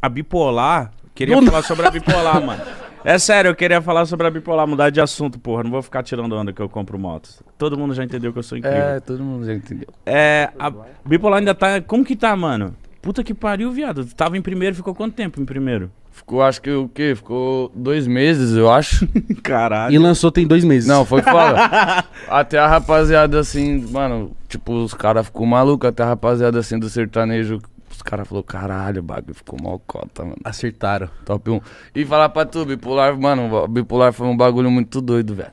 a bipolar. Queria Do falar sobre a bipolar, mano. É sério, eu queria falar sobre a bipolar, mudar de assunto, porra. Não vou ficar tirando onda que eu compro motos. Todo mundo já entendeu que eu sou incrível. É, todo mundo já entendeu. É, a bipolar ainda tá. Como que tá, mano? Puta que pariu, viado. Tu tava em primeiro, ficou quanto tempo em primeiro? Ficou, acho que o quê? Ficou dois meses, eu acho. Caralho. E lançou tem dois meses. Não, foi foda. até a rapaziada, assim, mano, tipo, os caras ficou maluco. Até a rapaziada, assim, do sertanejo os caras falaram, caralho, o bagulho ficou cota, mano. Acertaram. Top 1. E falar pra tu, bipolar, mano, bipolar foi um bagulho muito doido, velho.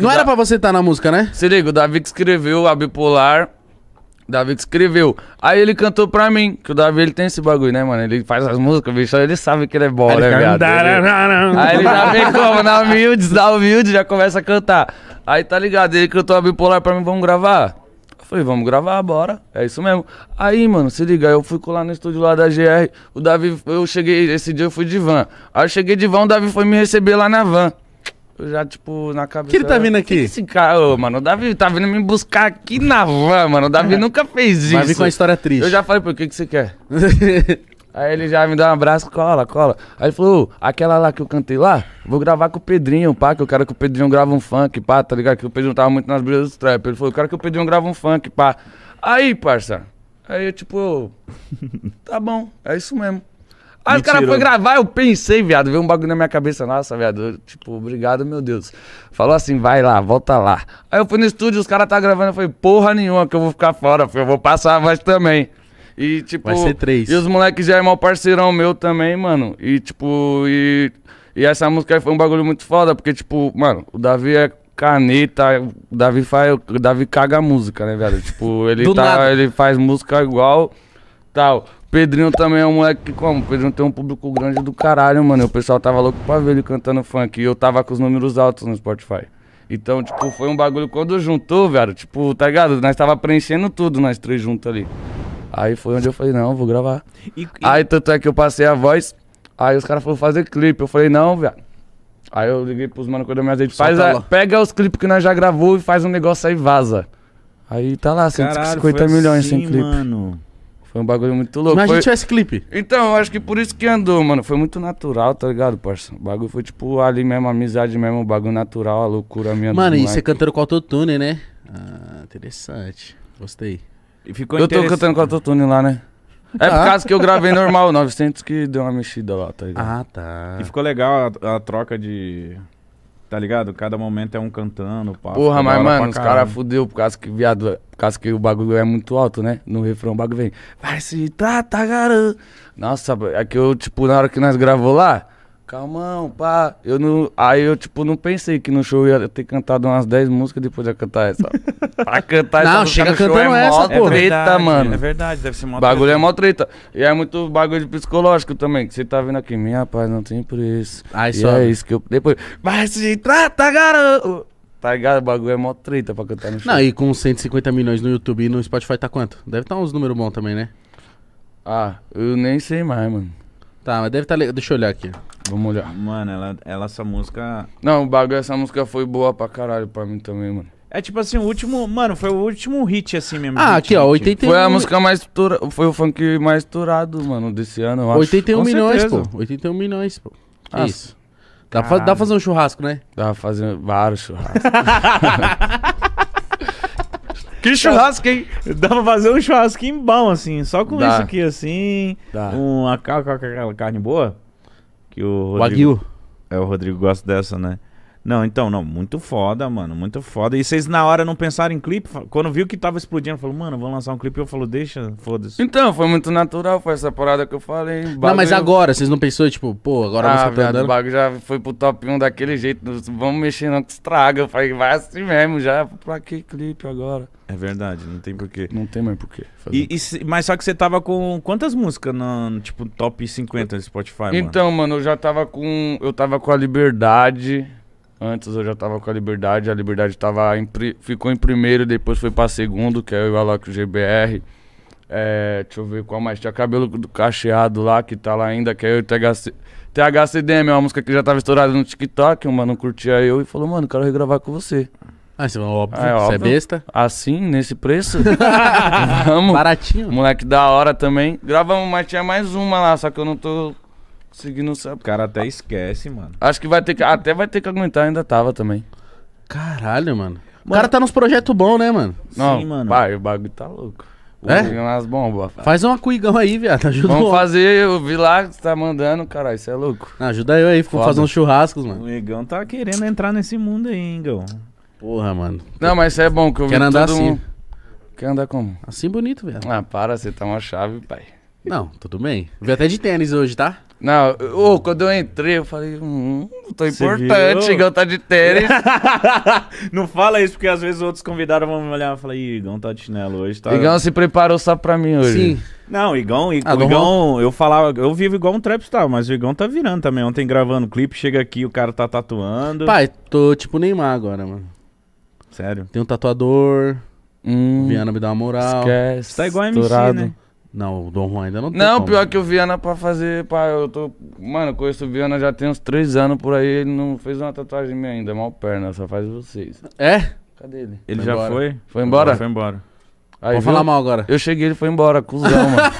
Não era da... pra você estar tá na música, né? Se liga, o Davi que escreveu a bipolar. Davi que escreveu. Aí ele cantou pra mim, que o Davi ele tem esse bagulho, né, mano? Ele faz as músicas, bicho, ele sabe que ele é bom, né, viado? Ele... Aí ele já vem como? Na humilde, na humilde, já começa a cantar. Aí tá ligado, ele cantou a bipolar pra mim, vamos gravar? Falei, vamos gravar, bora. É isso mesmo. Aí, mano, se liga, eu fui colar no estúdio lá da GR. O Davi, eu cheguei, esse dia eu fui de van. Aí eu cheguei de van, o Davi foi me receber lá na van. Eu já, tipo, na cabeça. que ele tá vindo aqui? esse cara, ô, mano, o Davi tá vindo me buscar aqui na van, mano. O Davi nunca fez isso. Davi com a história triste. Eu já falei, pô, o que, que você quer? Aí ele já me dá um abraço, cola, cola. Aí ele falou, aquela lá que eu cantei lá, vou gravar com o Pedrinho, pá, que eu quero que o Pedrinho grava um funk, pá, tá ligado? Que o Pedrinho tava muito nas brisas do trap. Ele falou, eu quero que o Pedrinho grava um funk, pá. Aí, parça, aí eu tipo, tá bom, é isso mesmo. Aí o cara foi gravar, eu pensei, viado, veio um bagulho na minha cabeça, nossa, viado, eu, tipo, obrigado, meu Deus. Falou assim, vai lá, volta lá. Aí eu fui no estúdio, os caras tá gravando, eu falei, porra nenhuma que eu vou ficar fora, eu vou passar a voz também. E, tipo. Vai ser três. E os moleques já é mal parceirão meu também, mano. E, tipo, e. E essa música foi um bagulho muito foda, porque, tipo, mano, o Davi é caneta, o Davi faz. O Davi caga a música, né, velho? Tipo, ele, tá, ele faz música igual tal. Pedrinho também é um moleque que, como? Pedrinho tem um público grande do caralho, mano. E o pessoal tava louco pra ver ele cantando funk. E eu tava com os números altos no Spotify. Então, tipo, foi um bagulho. Quando juntou, velho, tipo, tá ligado? Nós tava preenchendo tudo, nós três juntos ali. Aí foi onde eu falei, não, vou gravar. E, e... Aí tanto é que eu passei a voz, aí os caras foram fazer clipe. Eu falei, não, velho. Aí eu liguei pros mano quando eu me azeite, faz a, tá pega os clipes que nós já gravou e faz um negócio aí vaza. Aí tá lá, 150 Caralho, milhões assim, sem clipe. Mano. Foi um bagulho muito louco. Mas foi... a gente tivesse clipe. Então, eu acho que por isso que andou, mano. Foi muito natural, tá ligado, parça? O bagulho foi tipo ali mesmo, amizade mesmo, o bagulho natural, a loucura minha. Mano, e você cantando com autotune, né? Ah, interessante. Gostei. E ficou Eu tô cantando com autotune lá, né? É por ah. causa que eu gravei normal, 900 que deu uma mexida lá, tá ligado? Ah, tá. E ficou legal a, a troca de. Tá ligado? Cada momento é um cantando, pá. Porra, mas mano, os caras fudeu por causa que, viado, por causa que o bagulho é muito alto, né? No refrão o bagulho vem. Vai se tratar, garoto. Nossa, é que eu, tipo, na hora que nós gravou lá calmão, pá. Eu não, aí eu, tipo, não pensei que no show eu ia ter cantado umas 10 músicas depois de cantar essa. pra cantar essa Não, chega cantando é essa, pô. É treta, verdade, mano. É verdade, deve ser mó Bagulho é mó treta. E é muito bagulho psicológico também, que você tá vendo aqui. Minha paz, não tem preço. Aí só. é isso que eu... Depois... Mas se trata, garoto... Tá ligado? O bagulho é mó treta pra cantar no show. Não, e com 150 milhões no YouTube e no Spotify tá quanto? Deve estar tá uns números bons também, né? Ah, eu nem sei mais, mano. Tá, mas deve estar. Tá legal. Deixa eu olhar aqui. Vamos olhar. Mano, ela, ela, essa música. Não, o bagulho, essa música foi boa pra caralho pra mim também, mano. É tipo assim, o último. Mano, foi o último hit assim mesmo. Ah, hit, aqui, ó, 81 Foi a música mais. Tura... Foi o funk mais estourado, mano, desse ano, eu acho. 81 Com milhões, certeza. pô. 81 milhões, pô. ah, é isso. Dá pra, dá pra, fazer um churrasco, né? Dá pra fazer vários churrascos. que churrasco, hein? Dá pra fazer um churrasquinho bom, assim. Só com dá. isso aqui, assim. Dá. Uma, uma, uma carne boa. Que o Rodrigo, Wagyu. É, o Rodrigo gosta dessa, né? Não, então, não, muito foda, mano, muito foda. E vocês na hora não pensaram em clipe? Quando viu que tava explodindo, falou, mano, vamos lançar um clipe. Eu falo, deixa, foda-se. Então, foi muito natural, foi essa parada que eu falei. Bagulho... Não, mas agora, vocês não pensou, tipo, pô, agora ah, não tá o bagulho já foi pro top 1 daquele jeito, vamos mexer não que estraga. Eu falei, vai assim mesmo, já, pra que clipe agora? É verdade, não tem porquê. Não tem mais porquê. E, e, mas só que você tava com quantas músicas no, no tipo, top 50 do Spotify, mano? Então, mano, eu já tava com, eu tava com a Liberdade... Antes eu já tava com a Liberdade, a Liberdade tava em, ficou em primeiro, depois foi pra segundo, que é eu e o Alok GBR. É, deixa eu ver qual mais. Tinha Cabelo do Cacheado lá, que tá lá ainda, que é eu e o THC. THCDM é uma música que já tava estourada no TikTok, o mano curtia eu e falou, mano, quero regravar com você. Ah, você, óbvio, ah, é, óbvio. você é besta? Assim, nesse preço? Vamos. Baratinho. Moleque da hora também. Gravamos, mas tinha mais uma lá, só que eu não tô Seguindo o O cara até esquece, mano. Acho que vai ter que. Até vai ter que aguentar, ainda tava também. Caralho, mano. O cara tá nos projetos bons, né, mano? Não, Sim, mano. Pai, o bagulho tá louco. É? é? Umas bombas. Faz uma cuigão aí, viado. Ajuda Vamos o- fazer, eu vi lá que você tá mandando, caralho, você é louco. ajuda eu aí, ficou fazendo uns churrascos, O mano. Igão tá querendo entrar nesse mundo aí, hein, Igão. Porra, mano. Não, mas isso é bom, que eu vi andar assim. Quer andar como? Assim bonito, velho Ah, para, você tá uma chave, pai. Não, tudo bem. Vi até de tênis hoje, tá? Não, oh, quando eu entrei, eu falei, hum, tô importante, Igão tá de tênis. não fala isso, porque às vezes outros convidados vão me olhar e falar, Igão tá de chinelo hoje, tá? Igão se preparou só pra mim hoje. Sim. Não, Igão, Igão, ah, Igão eu falava, eu vivo igual um trapstar, mas o Igão tá virando também. Ontem gravando clipe, chega aqui, o cara tá tatuando. Pai, tô tipo Neymar agora, mano. Sério? Tem um tatuador, hum, Viana me dá uma moral. Esquece. Tá igual a MC, né? Não, o Dom Juan ainda não tem. Não, como. pior que o Viana pra fazer. Pá, eu tô. Mano, eu conheço o Viana já tem uns três anos por aí. Ele não fez uma tatuagem minha ainda, é mal perna, só faz vocês. É? Cadê ele? Ele foi já embora. foi? Foi embora? Foi embora. Aí, Vou viu? falar mal agora. Eu cheguei, ele foi embora, cuzão, mano.